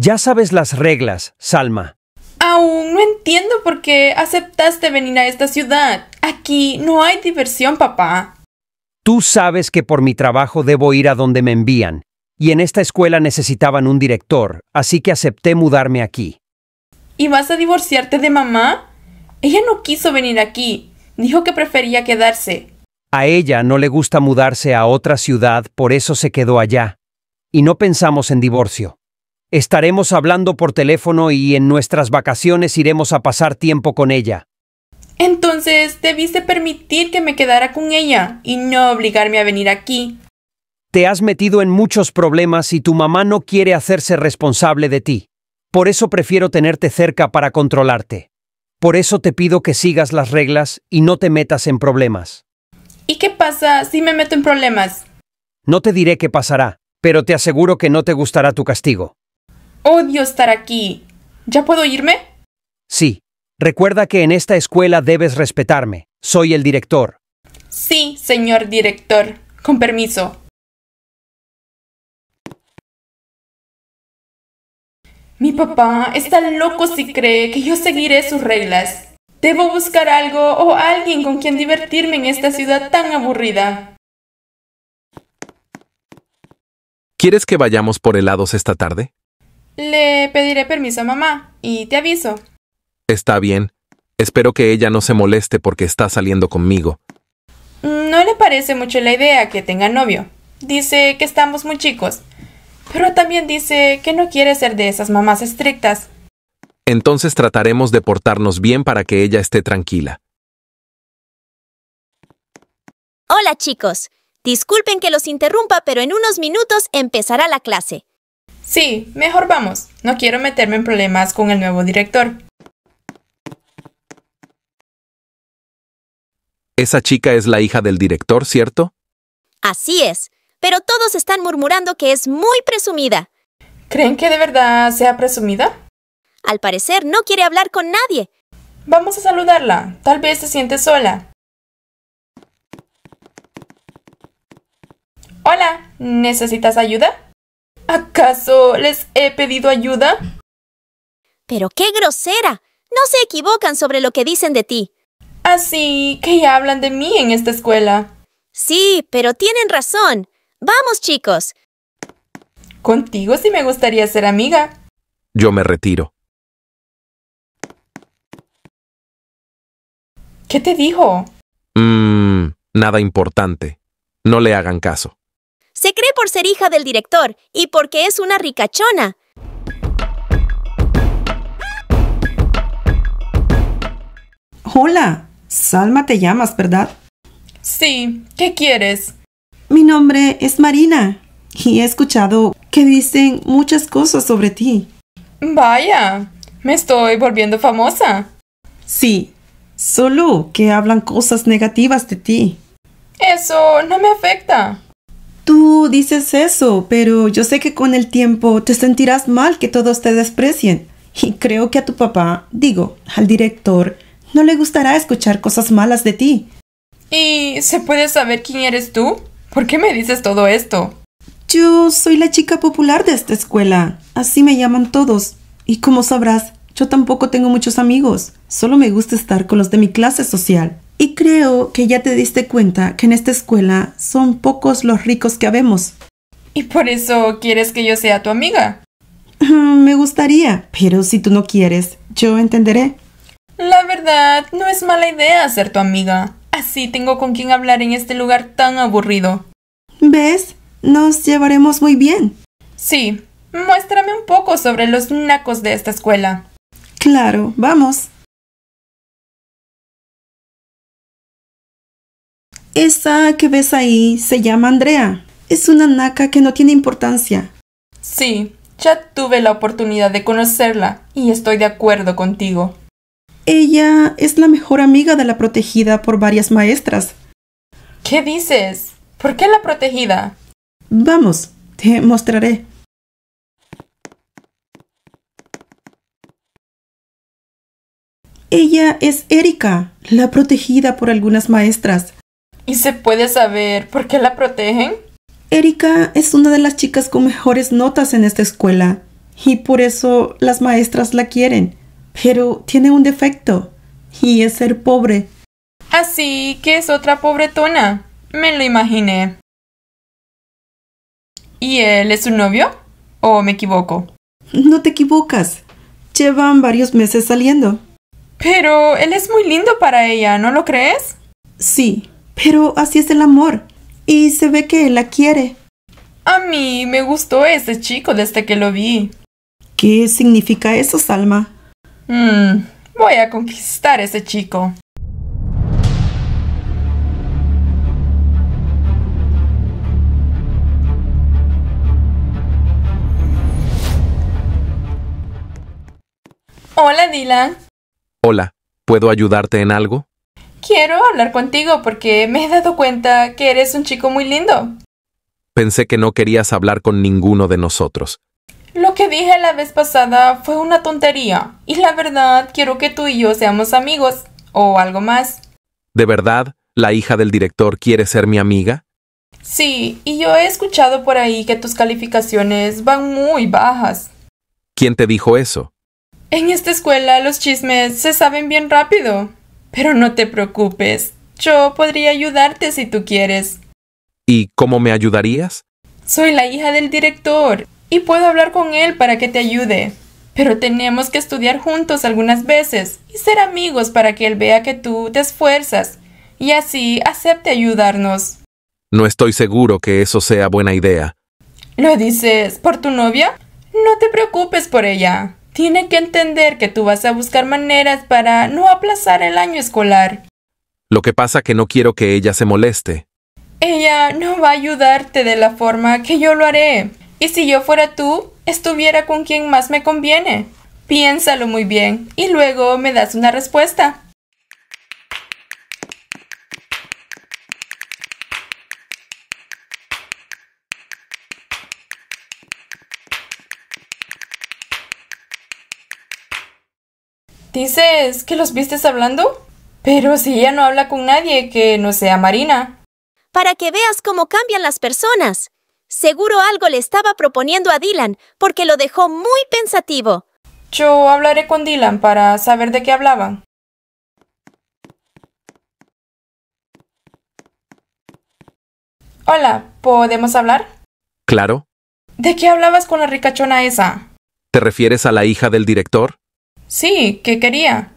Ya sabes las reglas, Salma. Aún no entiendo por qué aceptaste venir a esta ciudad. Aquí no hay diversión, papá. Tú sabes que por mi trabajo debo ir a donde me envían, y en esta escuela necesitaban un director, así que acepté mudarme aquí. ¿Y vas a divorciarte de mamá? Ella no quiso venir aquí. Dijo que prefería quedarse. A ella no le gusta mudarse a otra ciudad, por eso se quedó allá. Y no pensamos en divorcio. Estaremos hablando por teléfono y en nuestras vacaciones iremos a pasar tiempo con ella. Entonces, debiste permitir que me quedara con ella y no obligarme a venir aquí. Te has metido en muchos problemas y tu mamá no quiere hacerse responsable de ti. Por eso prefiero tenerte cerca para controlarte. Por eso te pido que sigas las reglas y no te metas en problemas. ¿Y qué pasa si me meto en problemas? No te diré qué pasará, pero te aseguro que no te gustará tu castigo. Odio estar aquí. ¿Ya puedo irme? Sí. Recuerda que en esta escuela debes respetarme. Soy el director. Sí, señor director. Con permiso. Mi papá está loco si cree que yo seguiré sus reglas. Debo buscar algo o alguien con quien divertirme en esta ciudad tan aburrida. ¿Quieres que vayamos por helados esta tarde? Le pediré permiso a mamá y te aviso. Está bien. Espero que ella no se moleste porque está saliendo conmigo. No le parece mucho la idea que tenga novio. Dice que estamos muy chicos. Pero también dice que no quiere ser de esas mamás estrictas. Entonces trataremos de portarnos bien para que ella esté tranquila. Hola chicos. Disculpen que los interrumpa, pero en unos minutos empezará la clase. Sí, mejor vamos. No quiero meterme en problemas con el nuevo director. Esa chica es la hija del director, ¿cierto? Así es, pero todos están murmurando que es muy presumida. ¿Creen que de verdad sea presumida? Al parecer no quiere hablar con nadie. Vamos a saludarla. Tal vez se siente sola. Hola, ¿necesitas ayuda? ¿Acaso les he pedido ayuda? Pero qué grosera. No se equivocan sobre lo que dicen de ti. Así que ya hablan de mí en esta escuela. Sí, pero tienen razón. Vamos, chicos. Contigo sí me gustaría ser amiga. Yo me retiro. ¿Qué te dijo? Mmm, nada importante. No le hagan caso. Se cree por ser hija del director y porque es una ricachona. Hola, Salma te llamas, ¿verdad? Sí, ¿qué quieres? Mi nombre es Marina y he escuchado que dicen muchas cosas sobre ti. Vaya, me estoy volviendo famosa. Sí, solo que hablan cosas negativas de ti. Eso no me afecta tú dices eso, pero yo sé que con el tiempo te sentirás mal que todos te desprecien. Y creo que a tu papá, digo, al director, no le gustará escuchar cosas malas de ti. ¿Y se puede saber quién eres tú? ¿Por qué me dices todo esto? Yo soy la chica popular de esta escuela. Así me llaman todos. Y como sabrás, yo tampoco tengo muchos amigos. Solo me gusta estar con los de mi clase social. Y creo que ya te diste cuenta que en esta escuela son pocos los ricos que habemos. ¿Y por eso quieres que yo sea tu amiga? Me gustaría, pero si tú no quieres, yo entenderé. La verdad, no es mala idea ser tu amiga. Así tengo con quien hablar en este lugar tan aburrido. ¿Ves? Nos llevaremos muy bien. Sí, muéstrame un poco sobre los nacos de esta escuela. Claro, vamos. Esa que ves ahí se llama Andrea. Es una naca que no tiene importancia. Sí, ya tuve la oportunidad de conocerla y estoy de acuerdo contigo. Ella es la mejor amiga de la protegida por varias maestras. ¿Qué dices? ¿Por qué la protegida? Vamos, te mostraré. Ella es Erika, la protegida por algunas maestras. ¿Y se puede saber por qué la protegen? Erika es una de las chicas con mejores notas en esta escuela y por eso las maestras la quieren. Pero tiene un defecto y es ser pobre. Así que es otra pobretona. Me lo imaginé. ¿Y él es su novio? ¿O me equivoco? No te equivocas. Llevan varios meses saliendo. Pero él es muy lindo para ella, ¿no lo crees? Sí, pero así es el amor. Y se ve que él la quiere. A mí me gustó ese chico desde que lo vi. ¿Qué significa eso, Salma? Mmm, voy a conquistar a ese chico. Hola, Dylan. Hola, ¿puedo ayudarte en algo? Quiero hablar contigo porque me he dado cuenta que eres un chico muy lindo. Pensé que no querías hablar con ninguno de nosotros. Lo que dije la vez pasada fue una tontería, y la verdad quiero que tú y yo seamos amigos, o algo más. ¿De verdad, la hija del director quiere ser mi amiga? Sí, y yo he escuchado por ahí que tus calificaciones van muy bajas. ¿Quién te dijo eso? En esta escuela los chismes se saben bien rápido. Pero no te preocupes, yo podría ayudarte si tú quieres. ¿Y cómo me ayudarías? Soy la hija del director y puedo hablar con él para que te ayude. Pero tenemos que estudiar juntos algunas veces y ser amigos para que él vea que tú te esfuerzas y así acepte ayudarnos. No estoy seguro que eso sea buena idea. ¿Lo dices por tu novia? No te preocupes por ella tiene que entender que tú vas a buscar maneras para no aplazar el año escolar. Lo que pasa que no quiero que ella se moleste. Ella no va a ayudarte de la forma que yo lo haré. Y si yo fuera tú, estuviera con quien más me conviene. Piénsalo muy bien y luego me das una respuesta. ¿Dices que los vistes hablando? Pero si ella no habla con nadie que no sea Marina. Para que veas cómo cambian las personas. Seguro algo le estaba proponiendo a Dylan, porque lo dejó muy pensativo. Yo hablaré con Dylan para saber de qué hablaban. Hola, ¿podemos hablar? Claro. ¿De qué hablabas con la ricachona esa? ¿Te refieres a la hija del director? Sí, ¿qué quería?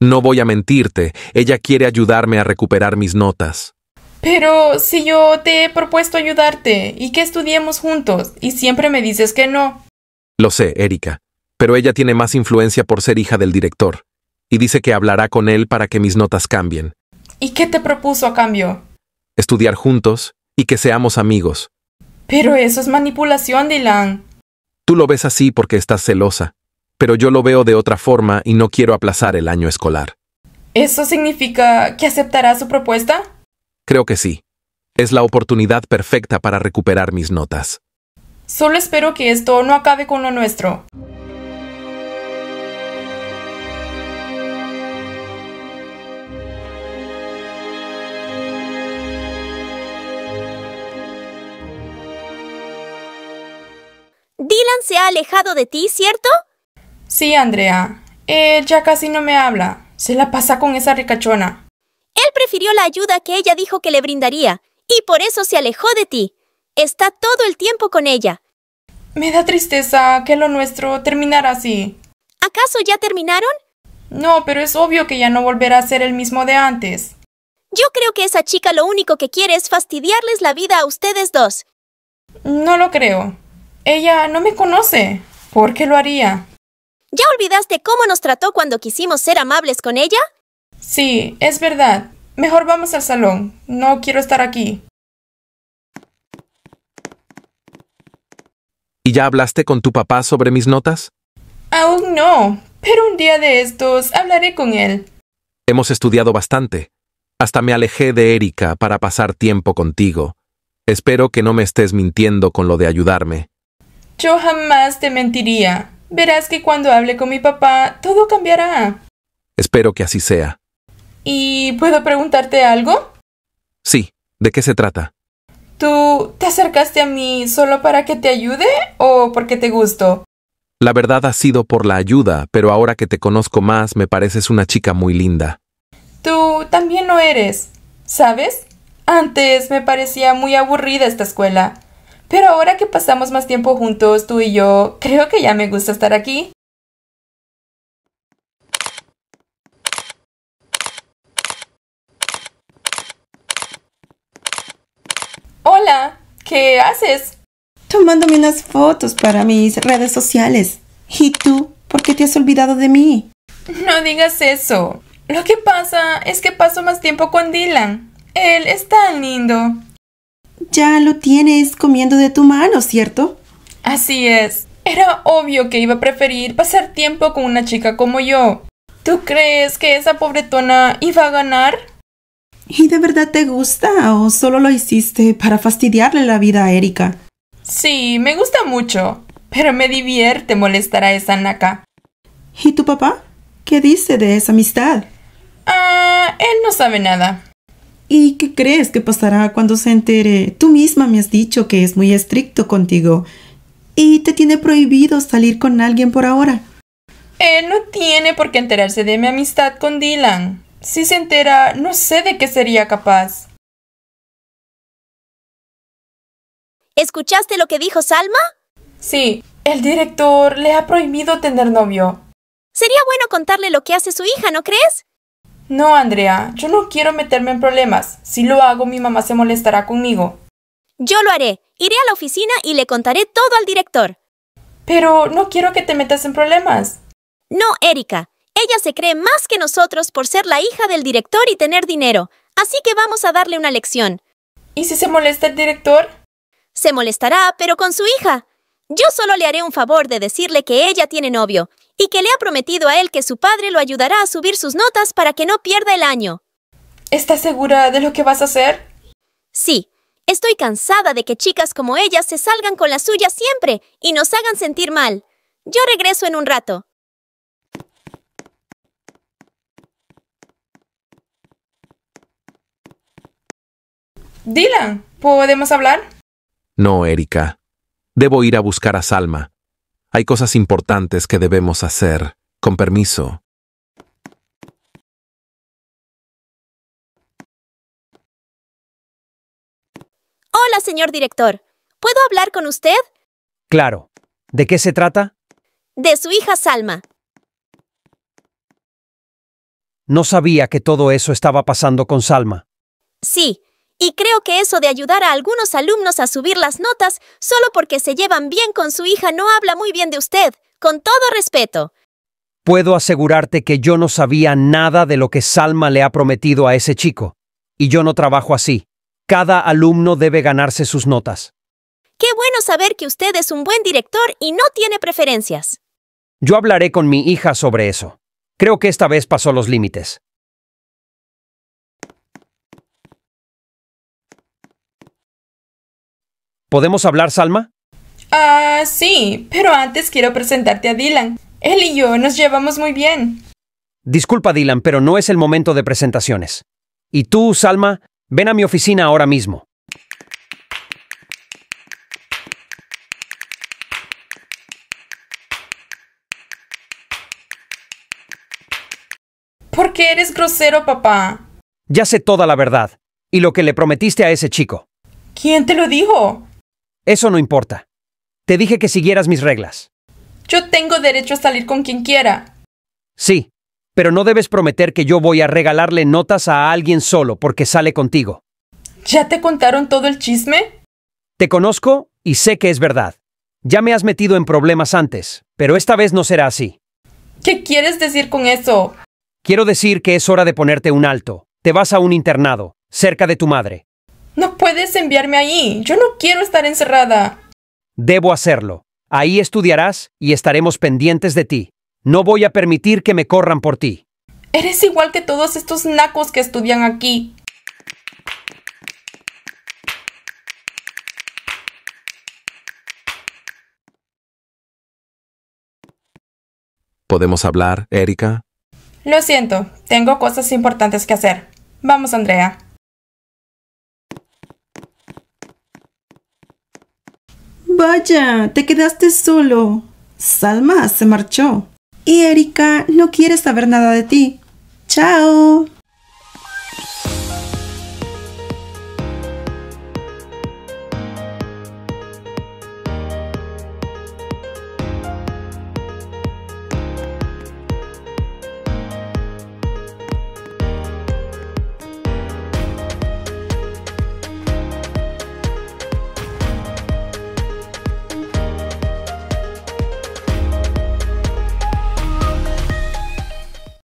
No voy a mentirte, ella quiere ayudarme a recuperar mis notas. Pero si yo te he propuesto ayudarte y que estudiemos juntos, y siempre me dices que no. Lo sé, Erika, pero ella tiene más influencia por ser hija del director, y dice que hablará con él para que mis notas cambien. ¿Y qué te propuso a cambio? Estudiar juntos y que seamos amigos. Pero eso es manipulación, Dylan. Tú lo ves así porque estás celosa, pero yo lo veo de otra forma y no quiero aplazar el año escolar. ¿Eso significa que aceptará su propuesta? Creo que sí. Es la oportunidad perfecta para recuperar mis notas. Solo espero que esto no acabe con lo nuestro. Dylan se ha alejado de ti, ¿cierto? Sí, Andrea. ya casi no me habla. Se la pasa con esa ricachona. Él prefirió la ayuda que ella dijo que le brindaría, y por eso se alejó de ti. Está todo el tiempo con ella. Me da tristeza que lo nuestro terminara así. ¿Acaso ya terminaron? No, pero es obvio que ya no volverá a ser el mismo de antes. Yo creo que esa chica lo único que quiere es fastidiarles la vida a ustedes dos. No lo creo. Ella no me conoce. ¿Por qué lo haría? ¿Ya olvidaste cómo nos trató cuando quisimos ser amables con ella? Sí, es verdad. Mejor vamos al salón. No quiero estar aquí. ¿Y ya hablaste con tu papá sobre mis notas? Aún no, pero un día de estos hablaré con él. Hemos estudiado bastante. Hasta me alejé de Erika para pasar tiempo contigo. Espero que no me estés mintiendo con lo de ayudarme. Yo jamás te mentiría. Verás que cuando hable con mi papá, todo cambiará. Espero que así sea. ¿Y puedo preguntarte algo? Sí, ¿de qué se trata? ¿Tú te acercaste a mí solo para que te ayude o porque te gusto? La verdad ha sido por la ayuda, pero ahora que te conozco más me pareces una chica muy linda. Tú también lo eres, ¿sabes? Antes me parecía muy aburrida esta escuela. Pero ahora que pasamos más tiempo juntos, tú y yo, creo que ya me gusta estar aquí. Hola, ¿qué haces? Tomándome unas fotos para mis redes sociales. ¿Y tú? ¿Por qué te has olvidado de mí? No digas eso. Lo que pasa es que paso más tiempo con Dylan. Él es tan lindo ya lo tienes comiendo de tu mano, ¿cierto? Así es. Era obvio que iba a preferir pasar tiempo con una chica como yo. ¿Tú crees que esa pobretona iba a ganar? ¿Y de verdad te gusta o solo lo hiciste para fastidiarle la vida a Erika? Sí, me gusta mucho, pero me divierte molestar a esa naca. ¿Y tu papá? ¿Qué dice de esa amistad? Ah, él no sabe nada. ¿Y qué crees que pasará cuando se entere? Tú misma me has dicho que es muy estricto contigo y te tiene prohibido salir con alguien por ahora. Él eh, no tiene por qué enterarse de mi amistad con Dylan. Si se entera, no sé de qué sería capaz. ¿Escuchaste lo que dijo Salma? Sí, el director le ha prohibido tener novio. Sería bueno contarle lo que hace su hija, ¿no crees? No, Andrea, yo no quiero meterme en problemas. Si lo hago, mi mamá se molestará conmigo. Yo lo haré. Iré a la oficina y le contaré todo al director. Pero no quiero que te metas en problemas. No, Erika. Ella se cree más que nosotros por ser la hija del director y tener dinero. Así que vamos a darle una lección. ¿Y si se molesta el director? Se molestará, pero con su hija. Yo solo le haré un favor de decirle que ella tiene novio y que le ha prometido a él que su padre lo ayudará a subir sus notas para que no pierda el año. ¿Estás segura de lo que vas a hacer? Sí. Estoy cansada de que chicas como ellas se salgan con la suya siempre y nos hagan sentir mal. Yo regreso en un rato. Dylan, ¿podemos hablar? No, Erika. Debo ir a buscar a Salma. Hay cosas importantes que debemos hacer, con permiso. Hola, señor director. ¿Puedo hablar con usted? Claro. ¿De qué se trata? De su hija Salma. No sabía que todo eso estaba pasando con Salma. Sí, y creo que eso de ayudar a algunos alumnos a subir las notas solo porque se llevan bien con su hija no habla muy bien de usted, con todo respeto. Puedo asegurarte que yo no sabía nada de lo que Salma le ha prometido a ese chico. Y yo no trabajo así. Cada alumno debe ganarse sus notas. Qué bueno saber que usted es un buen director y no tiene preferencias. Yo hablaré con mi hija sobre eso. Creo que esta vez pasó los límites. ¿Podemos hablar, Salma? Ah, sí, pero antes quiero presentarte a Dylan. Él y yo nos llevamos muy bien. Disculpa, Dylan, pero no es el momento de presentaciones. Y tú, Salma, ven a mi oficina ahora mismo. ¿Por qué eres grosero, papá? Ya sé toda la verdad y lo que le prometiste a ese chico. ¿Quién te lo dijo? Eso no importa. Te dije que siguieras mis reglas. Yo tengo derecho a salir con quien quiera. Sí, pero no debes prometer que yo voy a regalarle notas a alguien solo porque sale contigo. ¿Ya te contaron todo el chisme? Te conozco y sé que es verdad. Ya me has metido en problemas antes, pero esta vez no será así. ¿Qué quieres decir con eso? Quiero decir que es hora de ponerte un alto. Te vas a un internado, cerca de tu madre. No puedes enviarme ahí. Yo no quiero estar encerrada. Debo hacerlo. Ahí estudiarás y estaremos pendientes de ti. No voy a permitir que me corran por ti. Eres igual que todos estos nacos que estudian aquí. ¿Podemos hablar, Erika? Lo siento, tengo cosas importantes que hacer. Vamos, Andrea. Vaya, te quedaste solo. Salma se marchó. Y Erika no quiere saber nada de ti. Chao.